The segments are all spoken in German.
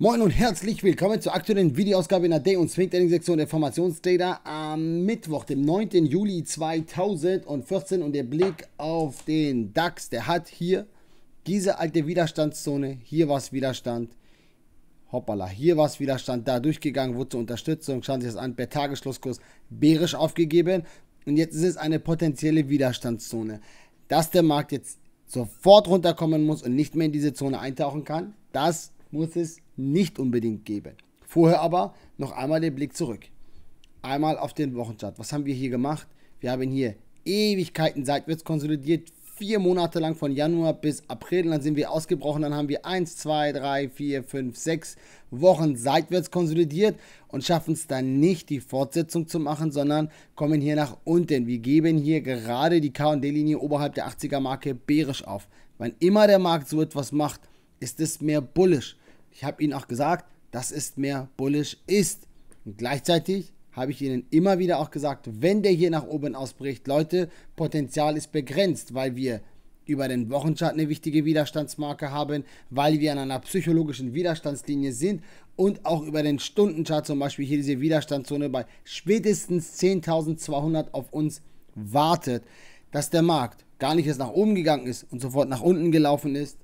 Moin und herzlich willkommen zur aktuellen Videoausgabe in der Day- und swing training sektion der Formationsdata am Mittwoch, dem 9. Juli 2014 und der Blick auf den DAX, der hat hier diese alte Widerstandszone, hier war es Widerstand, hoppala, hier war es Widerstand, da durchgegangen, wurde zur Unterstützung, schauen Sie das an, per Tagesschlusskurs bärisch aufgegeben und jetzt ist es eine potenzielle Widerstandszone. Dass der Markt jetzt sofort runterkommen muss und nicht mehr in diese Zone eintauchen kann, das ist muss es nicht unbedingt geben. Vorher aber noch einmal den Blick zurück. Einmal auf den Wochenchart. Was haben wir hier gemacht? Wir haben hier Ewigkeiten seitwärts konsolidiert, vier Monate lang von Januar bis April. Und Dann sind wir ausgebrochen. Dann haben wir 1, 2, 3, 4, 5, 6 Wochen seitwärts konsolidiert und schaffen es dann nicht, die Fortsetzung zu machen, sondern kommen hier nach unten. Wir geben hier gerade die KD-Linie oberhalb der 80er-Marke bärisch auf. Wann immer der Markt so etwas macht, ist es mehr bullisch. Ich habe Ihnen auch gesagt, dass es mehr bullish ist. Und gleichzeitig habe ich Ihnen immer wieder auch gesagt, wenn der hier nach oben ausbricht, Leute, Potenzial ist begrenzt, weil wir über den Wochenchart eine wichtige Widerstandsmarke haben, weil wir an einer psychologischen Widerstandslinie sind und auch über den Stundenchart zum Beispiel hier diese Widerstandszone bei spätestens 10.200 auf uns wartet, dass der Markt gar nicht erst nach oben gegangen ist und sofort nach unten gelaufen ist,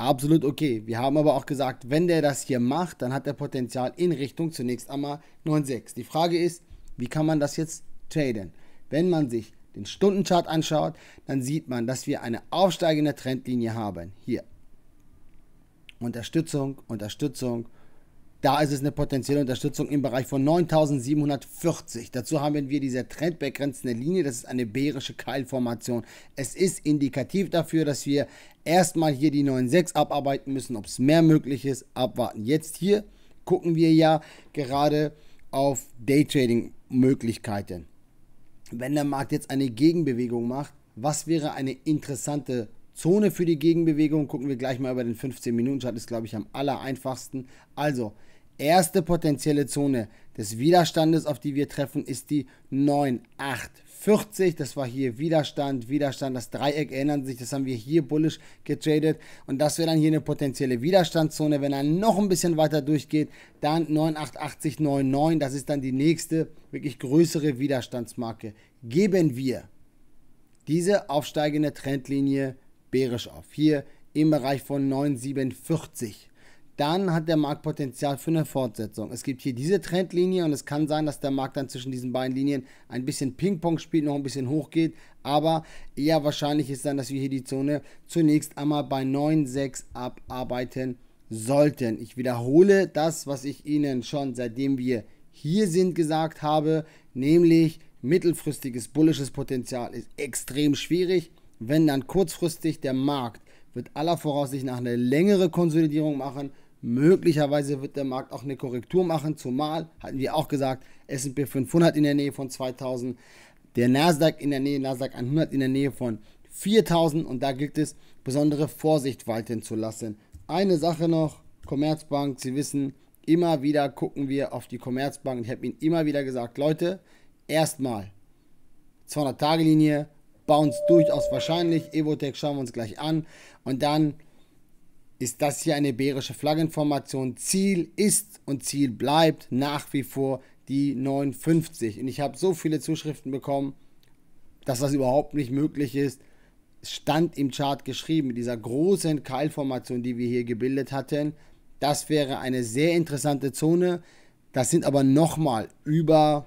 Absolut okay. Wir haben aber auch gesagt, wenn der das hier macht, dann hat er Potenzial in Richtung zunächst einmal 9,6. Die Frage ist, wie kann man das jetzt traden? Wenn man sich den Stundenchart anschaut, dann sieht man, dass wir eine aufsteigende Trendlinie haben. Hier. Unterstützung, Unterstützung, da ist es eine potenzielle Unterstützung im Bereich von 9740. Dazu haben wir diese trendbegrenzende Linie. Das ist eine bärische Keilformation. Es ist indikativ dafür, dass wir erstmal hier die 9,6 abarbeiten müssen. Ob es mehr möglich ist, abwarten. Jetzt hier gucken wir ja gerade auf Daytrading-Möglichkeiten. Wenn der Markt jetzt eine Gegenbewegung macht, was wäre eine interessante Zone für die Gegenbewegung gucken wir gleich mal über den 15-Minuten-Chart, ist glaube ich am aller einfachsten. Also, erste potenzielle Zone des Widerstandes, auf die wir treffen, ist die 9840. Das war hier Widerstand, Widerstand, das Dreieck erinnern sich, das haben wir hier bullish getradet. Und das wäre dann hier eine potenzielle Widerstandszone. Wenn er noch ein bisschen weiter durchgeht, dann 988099, das ist dann die nächste wirklich größere Widerstandsmarke. Geben wir diese aufsteigende Trendlinie bärisch auf. Hier im Bereich von 947. Dann hat der Markt Potenzial für eine Fortsetzung. Es gibt hier diese Trendlinie und es kann sein, dass der Markt dann zwischen diesen beiden Linien ein bisschen Ping-Pong spielt, noch ein bisschen hoch geht. Aber eher wahrscheinlich ist dann, dass wir hier die Zone zunächst einmal bei 9,6 abarbeiten sollten. Ich wiederhole das, was ich Ihnen schon seitdem wir hier sind gesagt habe, nämlich mittelfristiges bullisches Potenzial ist extrem schwierig wenn dann kurzfristig der Markt, wird aller Voraussicht nach eine längere Konsolidierung machen. Möglicherweise wird der Markt auch eine Korrektur machen, zumal, hatten wir auch gesagt, SP 500 in der Nähe von 2000, der Nasdaq in der Nähe, Nasdaq 100 in der Nähe von 4000 und da gilt es, besondere Vorsicht walten zu lassen. Eine Sache noch, Commerzbank, Sie wissen, immer wieder gucken wir auf die Commerzbank. Ich habe Ihnen immer wieder gesagt, Leute, erstmal 200-Tage-Linie, Bounce durchaus wahrscheinlich. Evotech schauen wir uns gleich an. Und dann ist das hier eine bärische Flaggenformation. Ziel ist und Ziel bleibt nach wie vor die 59. Und ich habe so viele Zuschriften bekommen, dass das überhaupt nicht möglich ist. Stand im Chart geschrieben, mit dieser großen Keilformation, die wir hier gebildet hatten. Das wäre eine sehr interessante Zone. Das sind aber nochmal über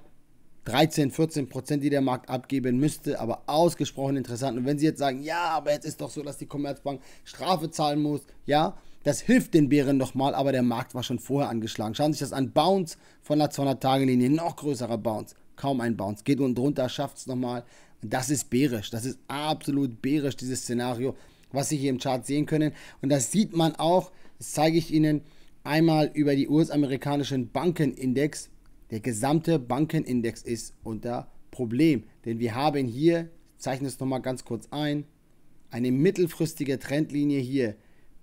13, 14 Prozent, die der Markt abgeben müsste, aber ausgesprochen interessant. Und wenn Sie jetzt sagen, ja, aber jetzt ist doch so, dass die Commerzbank Strafe zahlen muss, ja, das hilft den Bären nochmal, aber der Markt war schon vorher angeschlagen. Schauen Sie sich das an, Bounce von der 200-Tage-Linie, noch größerer Bounce, kaum ein Bounce, geht unten drunter, schafft es nochmal. Das ist bärisch, das ist absolut bärisch, dieses Szenario, was Sie hier im Chart sehen können. Und das sieht man auch, das zeige ich Ihnen einmal über die US-amerikanischen Bankenindex der gesamte Bankenindex ist unter Problem, denn wir haben hier, zeichne es nochmal ganz kurz ein, eine mittelfristige Trendlinie hier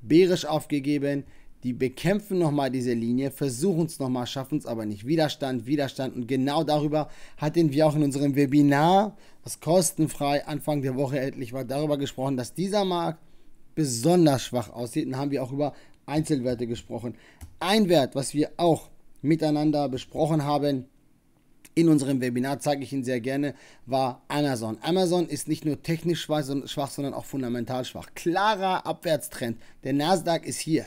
bärisch aufgegeben. Die bekämpfen nochmal diese Linie, versuchen es nochmal, schaffen es aber nicht. Widerstand, Widerstand. Und genau darüber hatten wir auch in unserem Webinar, was kostenfrei Anfang der Woche endlich war, darüber gesprochen, dass dieser Markt besonders schwach aussieht. Und haben wir auch über Einzelwerte gesprochen. Ein Wert, was wir auch miteinander besprochen haben, in unserem Webinar zeige ich Ihnen sehr gerne, war Amazon. Amazon ist nicht nur technisch schwach, sondern auch fundamental schwach. Klarer Abwärtstrend. Der Nasdaq ist hier.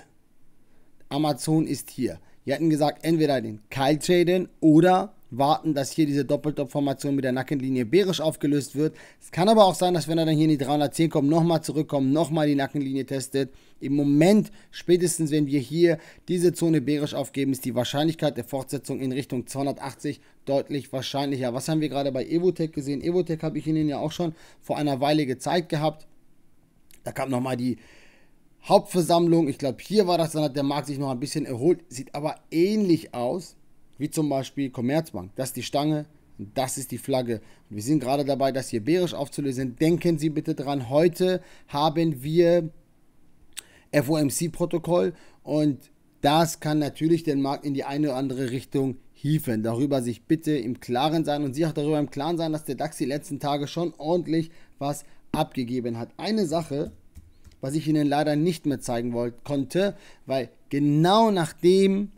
Amazon ist hier. Wir hatten gesagt, entweder den Kalt traden oder warten, dass hier diese Doppeltop-Formation mit der Nackenlinie bärisch aufgelöst wird. Es kann aber auch sein, dass wenn er dann hier in die 310 kommt, nochmal zurückkommt, nochmal die Nackenlinie testet. Im Moment, spätestens wenn wir hier diese Zone bärisch aufgeben, ist die Wahrscheinlichkeit der Fortsetzung in Richtung 280 deutlich wahrscheinlicher. Was haben wir gerade bei Evotech gesehen? Evotech habe ich Ihnen ja auch schon vor einer Weile gezeigt gehabt. Da kam nochmal die Hauptversammlung. Ich glaube, hier war das dann, hat der Markt sich noch ein bisschen erholt. Sieht aber ähnlich aus wie zum Beispiel Commerzbank. Das ist die Stange, das ist die Flagge. wir sind gerade dabei, das hier bärisch aufzulösen. Denken Sie bitte dran, heute haben wir FOMC-Protokoll und das kann natürlich den Markt in die eine oder andere Richtung hieven. Darüber sich bitte im Klaren sein und Sie auch darüber im Klaren sein, dass der DAX die letzten Tage schon ordentlich was abgegeben hat. Eine Sache, was ich Ihnen leider nicht mehr zeigen wollte, konnte, weil genau nachdem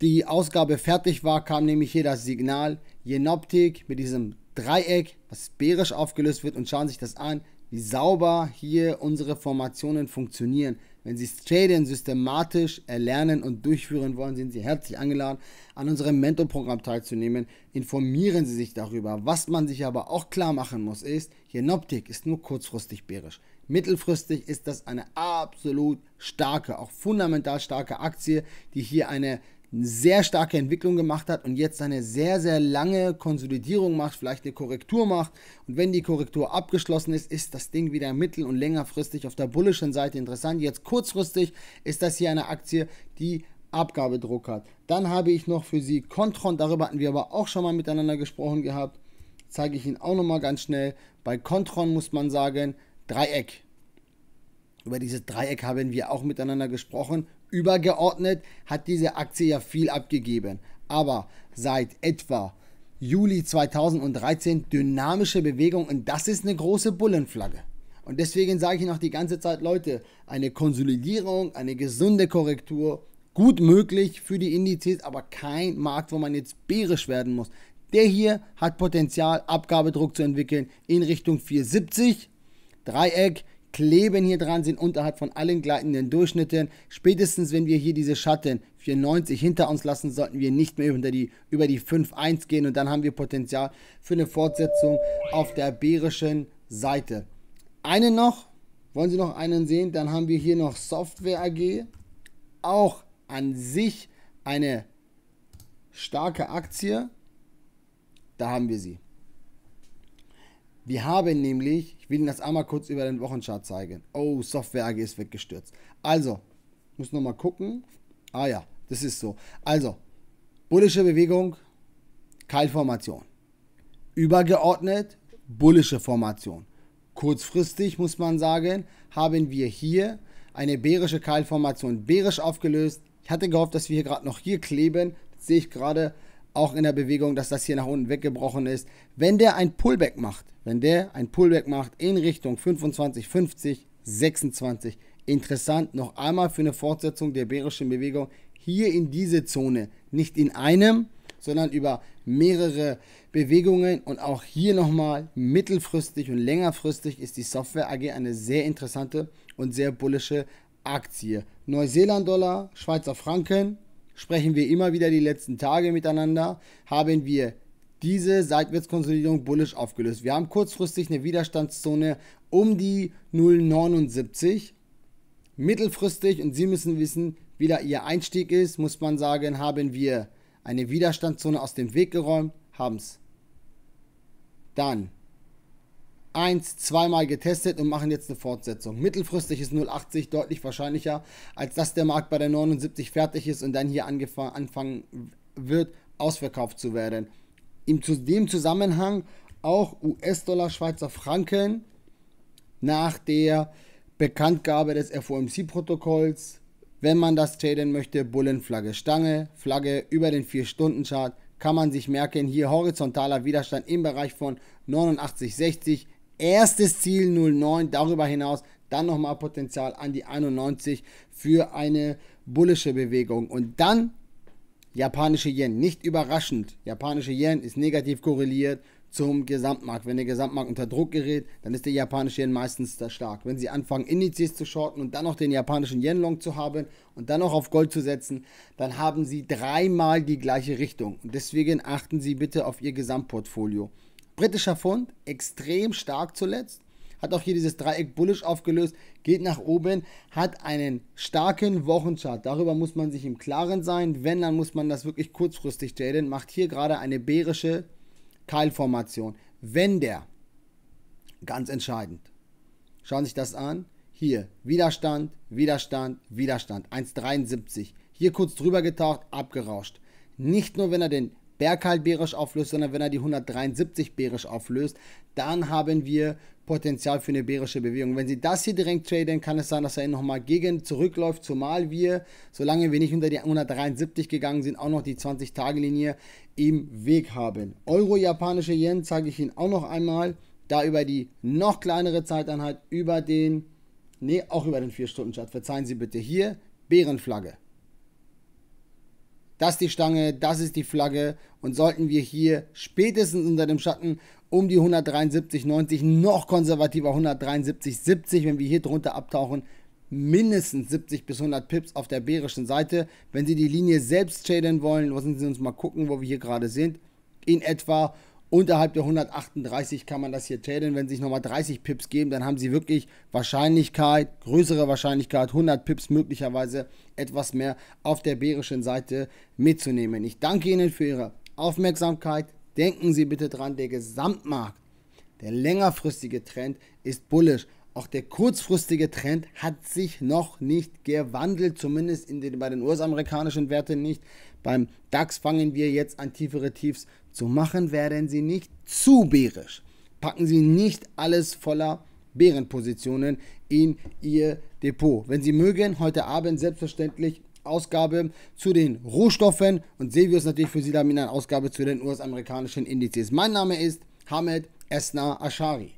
die Ausgabe fertig war, kam nämlich hier das Signal Jenoptik mit diesem Dreieck, was bärisch aufgelöst wird und schauen sich das an, wie sauber hier unsere Formationen funktionieren. Wenn Sie Straden systematisch erlernen und durchführen wollen, sind Sie herzlich eingeladen, an unserem Mentorprogramm teilzunehmen. Informieren Sie sich darüber. Was man sich aber auch klar machen muss, ist, Genoptik ist nur kurzfristig bärisch. Mittelfristig ist das eine absolut starke, auch fundamental starke Aktie, die hier eine eine sehr starke Entwicklung gemacht hat und jetzt eine sehr, sehr lange Konsolidierung macht, vielleicht eine Korrektur macht. Und wenn die Korrektur abgeschlossen ist, ist das Ding wieder mittel- und längerfristig auf der bullischen Seite interessant. Jetzt kurzfristig ist das hier eine Aktie, die Abgabedruck hat. Dann habe ich noch für Sie Contron, darüber hatten wir aber auch schon mal miteinander gesprochen gehabt. Zeige ich Ihnen auch nochmal ganz schnell. Bei Contron muss man sagen, Dreieck. Über dieses Dreieck haben wir auch miteinander gesprochen. Übergeordnet hat diese Aktie ja viel abgegeben, aber seit etwa Juli 2013 dynamische Bewegung und das ist eine große Bullenflagge. Und deswegen sage ich noch die ganze Zeit, Leute, eine Konsolidierung, eine gesunde Korrektur, gut möglich für die Indizes, aber kein Markt, wo man jetzt bärisch werden muss. Der hier hat Potenzial, Abgabedruck zu entwickeln in Richtung 470, Dreieck, kleben hier dran, sind unterhalb von allen gleitenden Durchschnitten. Spätestens, wenn wir hier diese Schatten 94 hinter uns lassen, sollten wir nicht mehr über die, über die 5.1 gehen und dann haben wir Potenzial für eine Fortsetzung auf der bärischen Seite. Einen noch, wollen Sie noch einen sehen? Dann haben wir hier noch Software AG, auch an sich eine starke Aktie. Da haben wir sie. Wir haben nämlich ich will Ihnen das einmal kurz über den Wochenchart zeigen. Oh, Software AG ist weggestürzt. Also, muss nochmal gucken. Ah ja, das ist so. Also, bullische Bewegung, Keilformation. Übergeordnet, bullische Formation. Kurzfristig muss man sagen, haben wir hier eine bärische Keilformation bärisch aufgelöst. Ich hatte gehofft, dass wir hier gerade noch hier kleben. Das sehe ich gerade, auch in der Bewegung, dass das hier nach unten weggebrochen ist. Wenn der ein Pullback macht, wenn der ein Pullback macht in Richtung 25, 50, 26, interessant, noch einmal für eine Fortsetzung der bärischen Bewegung hier in diese Zone, nicht in einem, sondern über mehrere Bewegungen und auch hier nochmal mittelfristig und längerfristig ist die Software AG eine sehr interessante und sehr bullische Aktie. Neuseeland-Dollar, Schweizer Franken, sprechen wir immer wieder die letzten Tage miteinander, haben wir diese Seitwärtskonsolidierung bullisch aufgelöst. Wir haben kurzfristig eine Widerstandszone um die 0,79. Mittelfristig, und Sie müssen wissen, wie da Ihr Einstieg ist, muss man sagen, haben wir eine Widerstandszone aus dem Weg geräumt, haben es. Dann eins, zweimal getestet und machen jetzt eine Fortsetzung. Mittelfristig ist 0,80 deutlich wahrscheinlicher, als dass der Markt bei der 79 fertig ist und dann hier anfangen wird, ausverkauft zu werden. Im zu dem Zusammenhang auch US-Dollar, Schweizer Franken nach der Bekanntgabe des FOMC-Protokolls, wenn man das traden möchte, Bullenflagge, Stange, Flagge über den 4-Stunden-Chart, kann man sich merken, hier horizontaler Widerstand im Bereich von 89,60 erstes Ziel 09, darüber hinaus dann nochmal Potenzial an die 91 für eine bullische Bewegung. Und dann japanische Yen, nicht überraschend. Japanische Yen ist negativ korreliert zum Gesamtmarkt. Wenn der Gesamtmarkt unter Druck gerät, dann ist der japanische Yen meistens da stark. Wenn sie anfangen, Indizes zu shorten und dann noch den japanischen Yen Long zu haben und dann noch auf Gold zu setzen, dann haben sie dreimal die gleiche Richtung. Und deswegen achten Sie bitte auf Ihr Gesamtportfolio. Britischer Pfund, extrem stark zuletzt. Hat auch hier dieses Dreieck bullisch aufgelöst, geht nach oben, hat einen starken Wochenchart. Darüber muss man sich im Klaren sein. Wenn, dann muss man das wirklich kurzfristig traden. Macht hier gerade eine bärische Keilformation. Wenn der, ganz entscheidend, schauen Sie sich das an. Hier, Widerstand, Widerstand, Widerstand. 1,73. Hier kurz drüber getaucht, abgerauscht. Nicht nur, wenn er den Berghalt bärisch auflöst, sondern wenn er die 173 bärisch auflöst, dann haben wir Potenzial für eine bärische Bewegung. Wenn sie das hier direkt traden, kann es sein, dass er nochmal gegen zurückläuft, zumal wir, solange wir nicht unter die 173 gegangen sind, auch noch die 20-Tage-Linie im Weg haben. Euro-japanische Yen zeige ich Ihnen auch noch einmal, da über die noch kleinere Zeiteinheit, über den, nee, auch über den 4-Stunden-Chart, verzeihen Sie bitte, hier Bärenflagge das ist die Stange, das ist die Flagge und sollten wir hier spätestens unter dem Schatten um die 173,90, noch konservativer 173,70, wenn wir hier drunter abtauchen, mindestens 70 bis 100 Pips auf der bärischen Seite. Wenn Sie die Linie selbst schädeln wollen, lassen Sie uns mal gucken, wo wir hier gerade sind, in etwa Unterhalb der 138 kann man das hier traden. Wenn sie sich nochmal 30 Pips geben, dann haben sie wirklich Wahrscheinlichkeit, größere Wahrscheinlichkeit, 100 Pips möglicherweise etwas mehr auf der bärischen Seite mitzunehmen. Ich danke Ihnen für Ihre Aufmerksamkeit. Denken Sie bitte dran, der Gesamtmarkt, der längerfristige Trend ist bullisch. Auch der kurzfristige Trend hat sich noch nicht gewandelt, zumindest den, bei den US-amerikanischen Werten nicht. Beim DAX fangen wir jetzt an, tiefere Tiefs zu machen. Werden Sie nicht zu bärisch. Packen Sie nicht alles voller Bärenpositionen in Ihr Depot. Wenn Sie mögen, heute Abend selbstverständlich Ausgabe zu den Rohstoffen und Silvius natürlich für Sie damit eine Ausgabe zu den US-amerikanischen Indizes. Mein Name ist Hamed Esna Ashari.